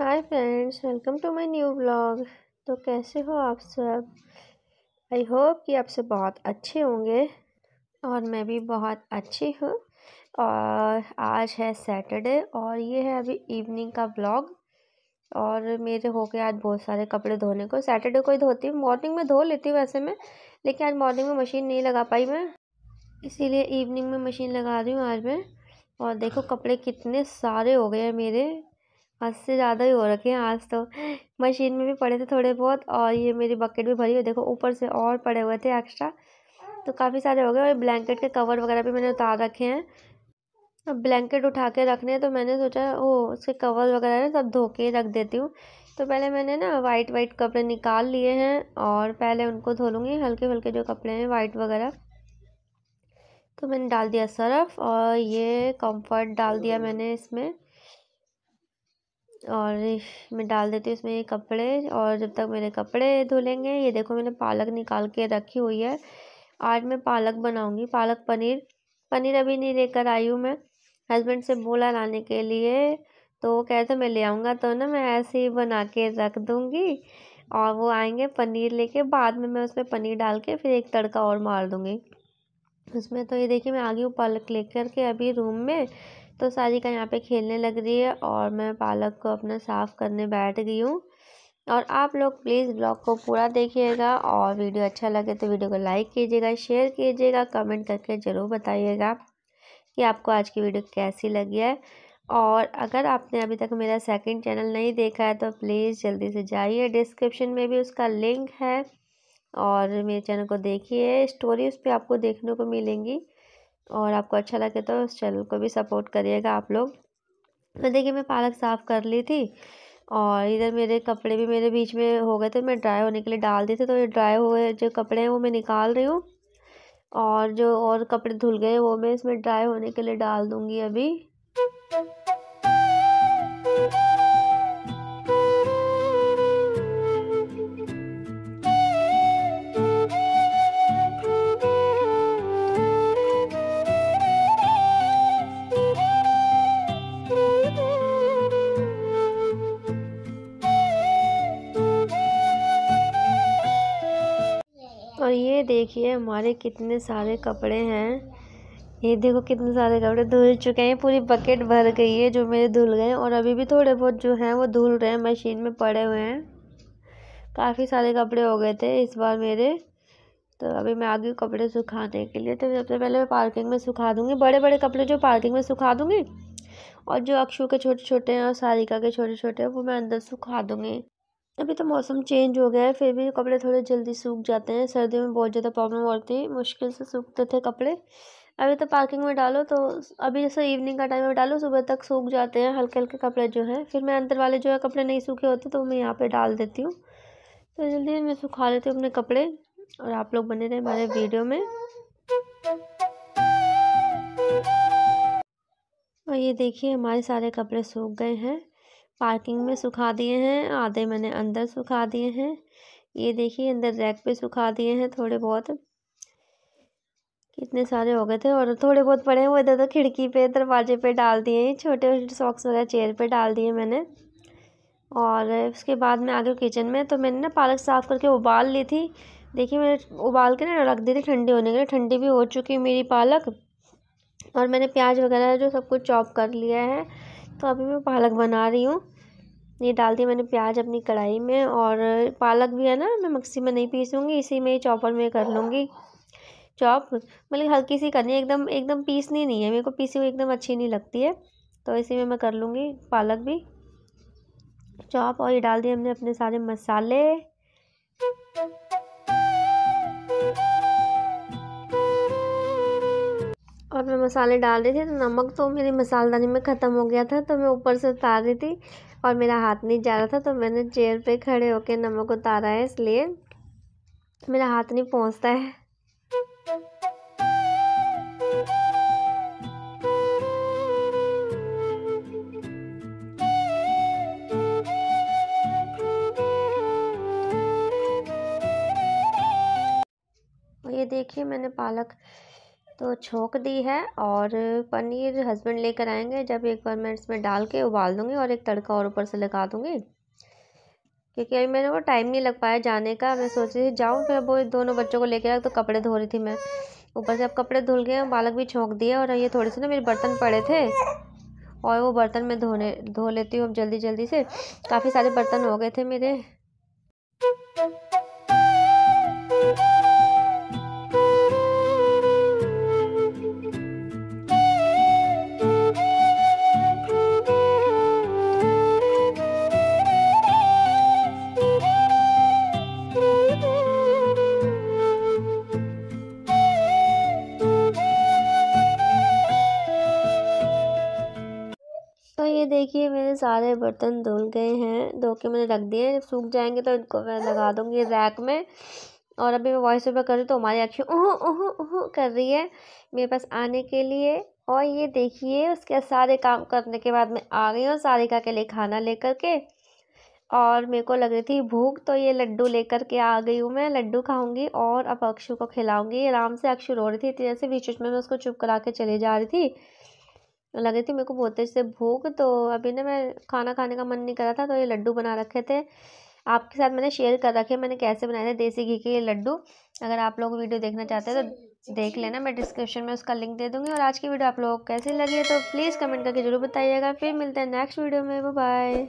hi friends welcome to my new blog तो कैसे हो आप सब आई होप कि आप सब बहुत अच्छे होंगे और मैं भी बहुत अच्छी हूँ और आज है सैटरडे और ये है अभी इवनिंग का ब्लॉग और मेरे हो गए आज बहुत सारे कपड़े धोने को सैटरडे को ही धोती हूँ मॉर्निंग में धो लेती हूँ वैसे मैं लेकिन आज मॉर्निंग में मशीन नहीं लगा पाई मैं इसीलिए इवनिंग में मशीन लगा रही हूँ आज मैं और देखो कपड़े कितने सारे हो गए हैं मेरे हद से ज़्यादा ही हो रखे हैं आज तो मशीन में भी पड़े थे थोड़े बहुत और ये मेरी बकेट भी भरी हुई देखो ऊपर से और पड़े हुए थे एक्स्ट्रा तो काफ़ी सारे हो गए और ब्लैंकेट के कवर वगैरह भी मैंने उतार रखे हैं अब ब्लैंकेट उठा के रखने हैं तो मैंने सोचा ओ उसके कवर वगैरह ना सब धो के रख देती हूँ तो पहले मैंने ना वाइट वाइट कपड़े निकाल लिए हैं और पहले उनको धो लूँगी हल्के हल्के जो कपड़े हैं वाइट वगैरह तो मैंने डाल दिया सर्फ और ये कम्फर्ट डाल दिया मैंने इसमें और मैं डाल देती हूँ इसमें ये कपड़े और जब तक मेरे कपड़े धुलेंगे ये देखो मैंने पालक निकाल के रखी हुई है आज मैं पालक बनाऊँगी पालक पनीर पनीर अभी नहीं लेकर आई हूँ मैं हस्बैंड से बोला लाने के लिए तो वो कहते मैं ले आऊँगा तो ना मैं ऐसे ही बना के रख दूँगी और वो आएंगे पनीर लेके बाद में मैं उसमें पनीर डाल के फिर एक तड़का और मार दूँगी उसमें तो ये देखिए मैं आ गई हूँ पालक लेकर के अभी रूम में तो सारिका यहाँ पे खेलने लग रही है और मैं पालक को अपना साफ़ करने बैठ गई हूँ और आप लोग प्लीज़ ब्लॉग को पूरा देखिएगा और वीडियो अच्छा लगे तो वीडियो को लाइक कीजिएगा शेयर कीजिएगा कमेंट करके ज़रूर बताइएगा कि आपको आज की वीडियो कैसी लगी है और अगर आपने अभी तक मेरा सेकंड चैनल नहीं देखा है तो प्लीज़ जल्दी से जाइए डिस्क्रिप्शन में भी उसका लिंक है और मेरे चैनल को देखिए स्टोरी उस पर आपको देखने को मिलेंगी और आपको अच्छा लगे तो उस चैनल को भी सपोर्ट करिएगा आप लोग तो देखिए मैं पालक साफ़ कर ली थी और इधर मेरे कपड़े भी मेरे बीच में हो गए थे मैं ड्राई होने के लिए डाल दी थी तो ये ड्राई हुए जो कपड़े हैं वो मैं निकाल रही हूँ और जो और कपड़े धुल गए वो मैं इसमें ड्राई होने के लिए डाल दूँगी अभी और ये देखिए हमारे कितने सारे कपड़े हैं ये देखो कितने सारे कपड़े धुल चुके हैं पूरी बकेट भर गई है जो मेरे धुल गए और अभी भी थोड़े बहुत जो हैं वो धुल रहे हैं मशीन में पड़े हुए हैं काफ़ी सारे कपड़े हो गए थे इस बार मेरे तो अभी मैं आ गई कपड़े सुखाने के लिए तो सबसे पहले मैं पार्किंग में सुखा दूँगी बड़े बड़े कपड़े जो पार्किंग में सुखा दूँगी और जो अक्षु के छोटे छोटे हैं और सारिका के छोटे छोटे हैं वो मैं अंदर सुखा दूँगी अभी तो मौसम चेंज हो गया है फिर भी कपड़े थोड़े जल्दी सूख जाते हैं सर्दियों में बहुत ज़्यादा प्रॉब्लम होती है मुश्किल से सूखते थे कपड़े अभी तो पार्किंग में डालो तो अभी जैसे इवनिंग का टाइम में डालो सुबह तक सूख जाते हैं हल्के हल्के कपड़े जो हैं फिर मैं अंदर वाले जो है कपड़े नहीं सूखे होते तो मैं यहाँ पर डाल देती हूँ तो जल्दी मैं सुखा लेती हूँ अपने कपड़े और आप लोग बने रहे हमारे वीडियो में और ये देखिए हमारे सारे कपड़े सूख गए हैं पार्किंग में सुखा दिए हैं आधे मैंने अंदर सुखा दिए हैं ये देखिए अंदर रैक पे सुखा दिए हैं थोड़े बहुत कितने सारे हो गए थे और थोड़े बहुत पड़े हैं वो इधर उधर खिड़की पे दरवाजे पे डाल दिए हैं छोटे सॉक्स वगैरह चेयर पे डाल दिए मैंने और उसके बाद मैं आ गई किचन में तो मैंने ना पालक साफ़ करके उबाल ली थी देखिए मैंने उबाल के ना रख दी थी ठंडी होने के लिए ठंडी भी हो चुकी है मेरी पालक और मैंने प्याज वगैरह जो सब कुछ चॉप कर लिया है तो अभी मैं पालक बना रही हूँ ये डाल दिया मैंने प्याज अपनी कढ़ाई में और पालक भी है ना मैं मिक्सी में नहीं पीसूँगी इसी में चॉपर में कर लूँगी चॉप मतलब हल्की सी करनी है एकदम एकदम पीसनी नहीं है मेरे को पीसी हुई एकदम अच्छी नहीं लगती है तो इसी में मैं कर लूँगी पालक भी चॉप और ये डाल दिए हमने अपने सारे मसाले और मैं मसाले डाल रही थी तो नमक तो मेरी मसालेदानी में ख़त्म हो गया था तो मैं ऊपर से उतार रही थी और मेरा हाथ नहीं जा रहा था तो मैंने चेयर पे खड़े होकर नमक उतारा है इसलिए मेरा हाथ नहीं पहुंचता है ये देखिए मैंने पालक तो छोंक दी है और पनीर हस्बैंड लेकर आएंगे जब एक बार मैं इसमें डाल के उबाल दूँगी और एक तड़का और ऊपर से लगा दूँगी क्योंकि अभी मेरे को टाइम नहीं लग पाया जाने का मैं सोच रही थी जाऊँ फिर वो दोनों बच्चों को लेकर आए तो कपड़े धो रही थी मैं ऊपर से अब कपड़े धुल गए बालक भी छोंक दिए और ये थोड़े से ना मेरे बर्तन पड़े थे और वो बर्तन मैं धोने धो लेती हूँ अब जल्दी जल्दी से काफ़ी सारे बर्तन हो गए थे मेरे देखिए मेरे सारे बर्तन धुल गए हैं धो के मैंने रख दिए हैं सूख जाएंगे तो इनको मैं लगा दूँगी रैक में और अभी मैं वॉइस ओवर कर रही हूँ तो हमारी एक्शन ओह ओह ओह कर रही है मेरे पास आने के लिए और ये देखिए उसके सारे काम करने के बाद मैं आ गई हूँ सारिका के लिए खाना लेकर के और मेरे को लग रही थी भूख तो ये लड्डू लेकर के आ गई हूँ मैं लड्डू खाऊंगी और अब अक्षु को खिलाऊंगी आराम से अक्षु रो रही थी इतनी जैसे बीच बीच में मैं उसको चुप करा के चले जा रही थी लगी थी मेरे को बहुत अच्छे से भूख तो अभी ना मैं खाना खाने का मन नहीं करा था तो ये लड्डू बना रखे थे आपके साथ मैंने शेयर कर रखे मैंने कैसे बनाए थे देसी घी के लड्डू अगर आप लोग वीडियो देखना चाहते हैं तो देख लेना मैं डिस्क्रिप्शन में उसका लिंक दे दूँगी और आज की वीडियो आप लोगों को कैसी लगी है तो प्लीज़ कमेंट करके ज़रूर बताइएगा फिर मिलते हैं नेक्स्ट वीडियो में बाय